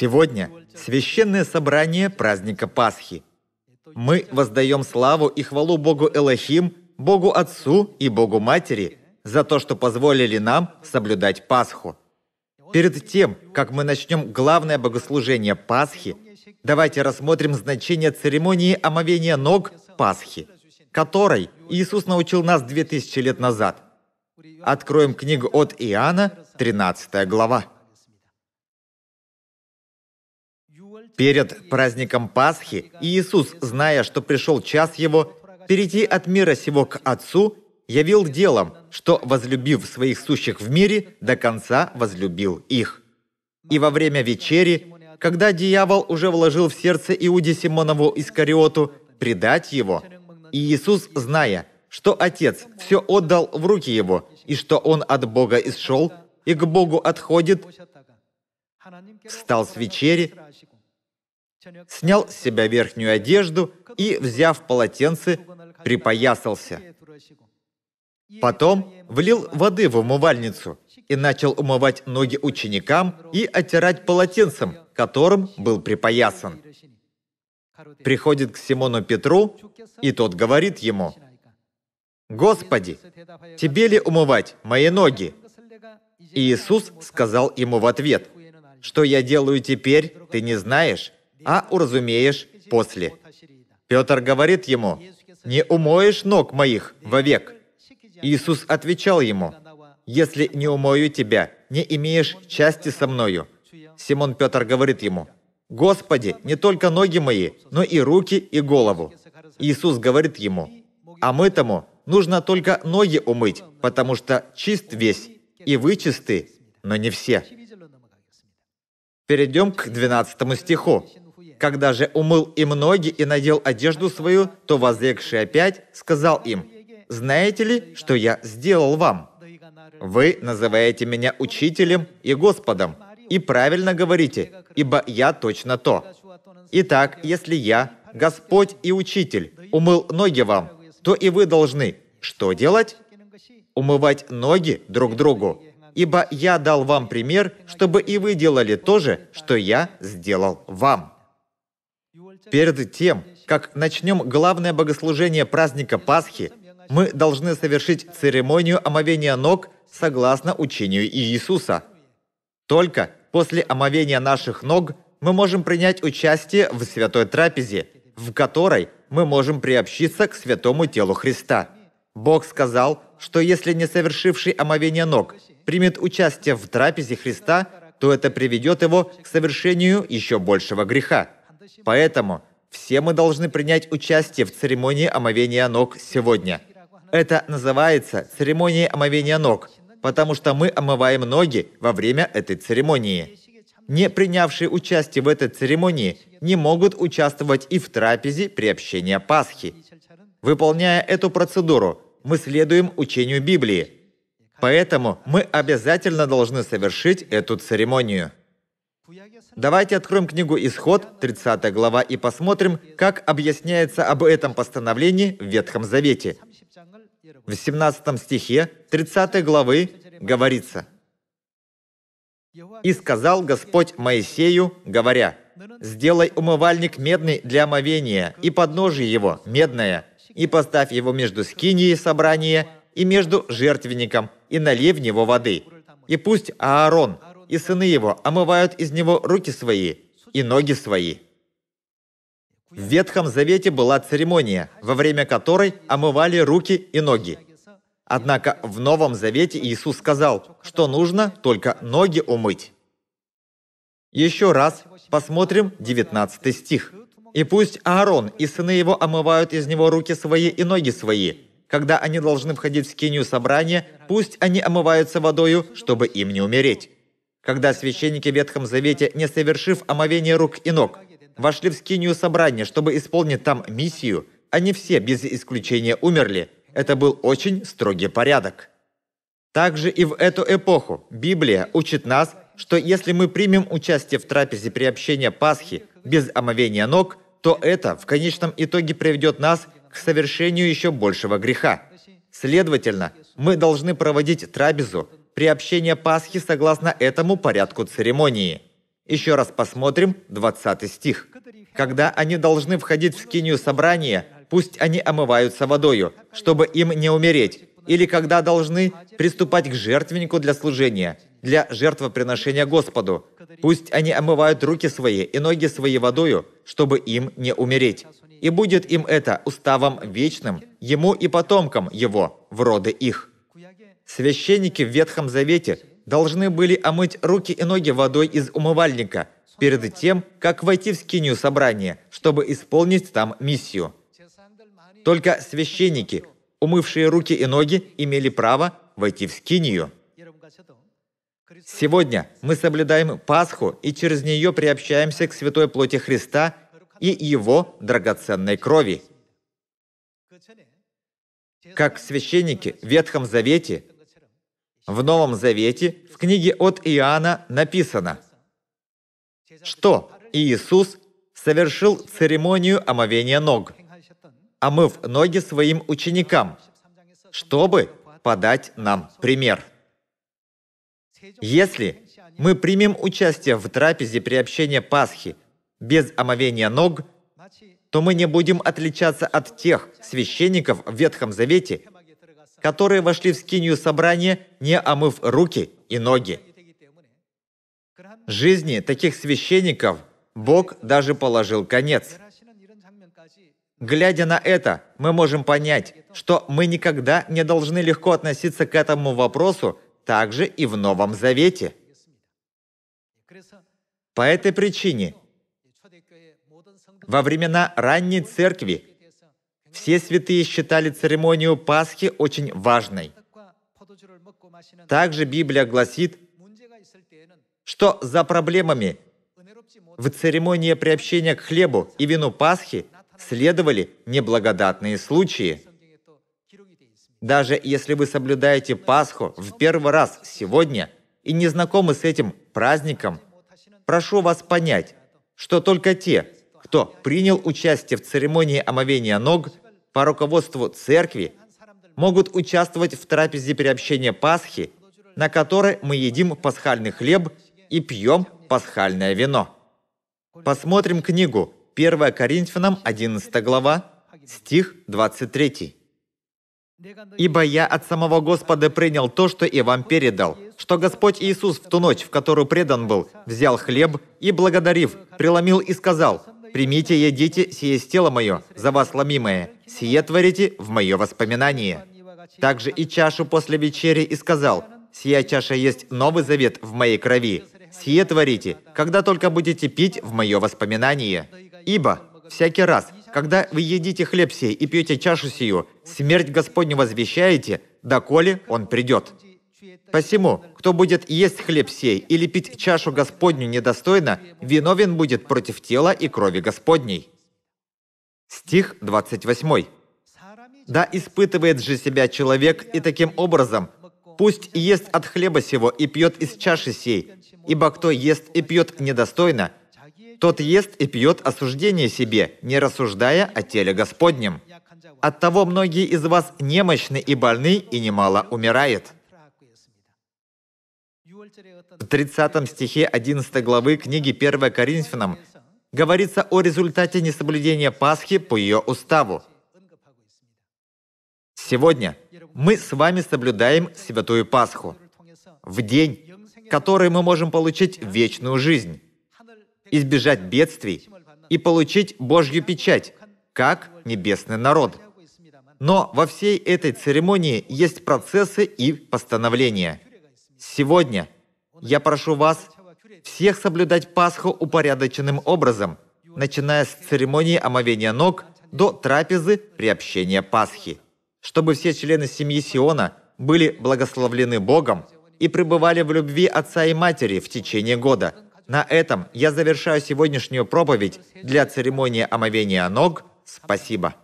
Сегодня священное собрание праздника Пасхи. Мы воздаем славу и хвалу Богу Элохим, Богу Отцу и Богу Матери за то, что позволили нам соблюдать Пасху. Перед тем, как мы начнем главное богослужение Пасхи, давайте рассмотрим значение церемонии омовения ног Пасхи, которой Иисус научил нас 2000 лет назад. Откроем книгу от Иоанна, 13 глава. Перед праздником Пасхи Иисус, зная, что пришел час Его, перейти от мира сего к Отцу, явил делом, что, возлюбив своих сущих в мире, до конца возлюбил их. И во время вечери, когда дьявол уже вложил в сердце Иуде Симонову Искариоту предать его, и Иисус, зная, что Отец все отдал в руки его, и что он от Бога исшел и к Богу отходит, встал с вечери, снял с э, себя верхнюю одежду и, взяв полотенце, припоясался. Потом влил воды в умывальницу и начал умывать ноги ученикам и оттирать полотенцем, которым был припоясан. Приходит к Симону Петру, и тот говорит ему, «Господи, тебе ли умывать мои ноги?» И Иисус сказал ему в ответ, «Что я делаю теперь, ты не знаешь, а уразумеешь после». Петр говорит ему, «Не умоешь ног моих вовек». Иисус отвечал ему, «Если не умою тебя, не имеешь части со мною». Симон Петр говорит ему, «Господи, не только ноги мои, но и руки и голову». Иисус говорит ему, «А мы тому нужно только ноги умыть, потому что чист весь, и вы чисты, но не все». Перейдем к 12 стиху. Когда же умыл им ноги и надел одежду свою, то возлегший опять сказал им, «Знаете ли, что я сделал вам? Вы называете меня учителем и Господом, и правильно говорите, ибо я точно то. Итак, если я, Господь и Учитель, умыл ноги вам, то и вы должны что делать? Умывать ноги друг другу. Ибо я дал вам пример, чтобы и вы делали то же, что я сделал вам. Перед тем, как начнем главное богослужение праздника Пасхи, мы должны совершить церемонию омовения ног согласно учению Иисуса. Только после омовения наших ног мы можем принять участие в святой трапезе, в которой мы можем приобщиться к святому телу Христа. Бог сказал, что если не совершивший омовение ног примет участие в трапезе Христа, то это приведет его к совершению еще большего греха. Поэтому все мы должны принять участие в церемонии омовения ног сегодня. Это называется церемонией омовения ног, потому что мы омываем ноги во время этой церемонии. Не принявшие участие в этой церемонии не могут участвовать и в трапезе при приобщения Пасхи. Выполняя эту процедуру, мы следуем учению Библии. Поэтому мы обязательно должны совершить эту церемонию. Давайте откроем книгу «Исход», 30 глава, и посмотрим, как объясняется об этом постановлении в Ветхом Завете. В 17 стихе 30 главы говорится, «И сказал Господь Моисею, говоря, «Сделай умывальник медный для омовения, и подножие его медное, и поставь его между скинией собрания и между жертвенником, и налей в него воды. И пусть Аарон, и сыны его омывают из него руки свои и ноги свои. В Ветхом Завете была церемония, во время которой омывали руки и ноги. Однако в Новом Завете Иисус сказал, что нужно только ноги умыть. Еще раз посмотрим 19 стих. «И пусть Аарон и сыны его омывают из него руки свои и ноги свои. Когда они должны входить в скинию собрания, пусть они омываются водою, чтобы им не умереть». Когда священники в Ветхом Завете, не совершив омовение рук и ног, вошли в скинию собрания, чтобы исполнить там миссию, они все, без исключения, умерли. Это был очень строгий порядок. Также и в эту эпоху Библия учит нас, что если мы примем участие в трапезе приобщения Пасхи без омовения ног, то это в конечном итоге приведет нас к совершению еще большего греха. Следовательно, мы должны проводить трапезу, приобщение Пасхи согласно этому порядку церемонии. Еще раз посмотрим 20 стих. «Когда они должны входить в скинию собрания, пусть они омываются водою, чтобы им не умереть, или когда должны приступать к жертвеннику для служения, для жертвоприношения Господу. Пусть они омывают руки свои и ноги свои водою, чтобы им не умереть. И будет им это уставом вечным, ему и потомкам его, в роды их». Священники в Ветхом Завете должны были омыть руки и ноги водой из умывальника перед тем, как войти в скинию собрания, чтобы исполнить там миссию. Только священники, умывшие руки и ноги, имели право войти в скинию. Сегодня мы соблюдаем Пасху и через нее приобщаемся к святой плоти Христа и Его драгоценной крови. Как священники в Ветхом Завете – в Новом Завете, в книге от Иоанна написано, что Иисус совершил церемонию омовения ног, омыв ноги своим ученикам, чтобы подать нам пример. Если мы примем участие в трапезе приобщения Пасхи без омовения ног, то мы не будем отличаться от тех священников в Ветхом Завете, которые вошли в скинию собрания, не омыв руки и ноги. Жизни таких священников Бог даже положил конец. Глядя на это, мы можем понять, что мы никогда не должны легко относиться к этому вопросу, также и в Новом Завете. По этой причине во времена ранней церкви все святые считали церемонию Пасхи очень важной. Также Библия гласит, что за проблемами в церемонии приобщения к хлебу и вину Пасхи следовали неблагодатные случаи. Даже если вы соблюдаете Пасху в первый раз сегодня и не знакомы с этим праздником, прошу вас понять, что только те, кто принял участие в церемонии омовения ног, по руководству церкви могут участвовать в трапезе приобщения Пасхи, на которой мы едим пасхальный хлеб и пьем пасхальное вино. Посмотрим книгу 1 Коринфянам 11 глава, стих 23. «Ибо я от самого Господа принял то, что и вам передал, что Господь Иисус в ту ночь, в которую предан был, взял хлеб и, благодарив, преломил и сказал, Примите, дети, сие тело мое, за вас ломимое. Сие творите в мое воспоминание. Также и чашу после вечери и сказал, «Сия чаша есть новый завет в моей крови. Сие творите, когда только будете пить в мое воспоминание. Ибо всякий раз, когда вы едите хлеб сей и пьете чашу сию, смерть Господню возвещаете, доколе он придет». Посему, кто будет есть хлеб сей или пить чашу Господню недостойно, виновен будет против тела и крови Господней. Стих 28. Да испытывает же себя человек и таким образом, пусть ест от хлеба сего и пьет из чаши сей, ибо кто ест и пьет недостойно, тот ест и пьет осуждение себе, не рассуждая о теле Господнем. Оттого многие из вас немощны и больны, и немало умирает. В 30 стихе 11 главы книги 1 Коринфянам говорится о результате несоблюдения Пасхи по ее уставу. Сегодня мы с вами соблюдаем Святую Пасху в день, который мы можем получить вечную жизнь, избежать бедствий и получить Божью печать, как небесный народ. Но во всей этой церемонии есть процессы и постановления – Сегодня я прошу вас всех соблюдать Пасху упорядоченным образом, начиная с церемонии омовения ног до трапезы приобщения Пасхи, чтобы все члены семьи Сиона были благословлены Богом и пребывали в любви отца и матери в течение года. На этом я завершаю сегодняшнюю проповедь для церемонии омовения ног. Спасибо.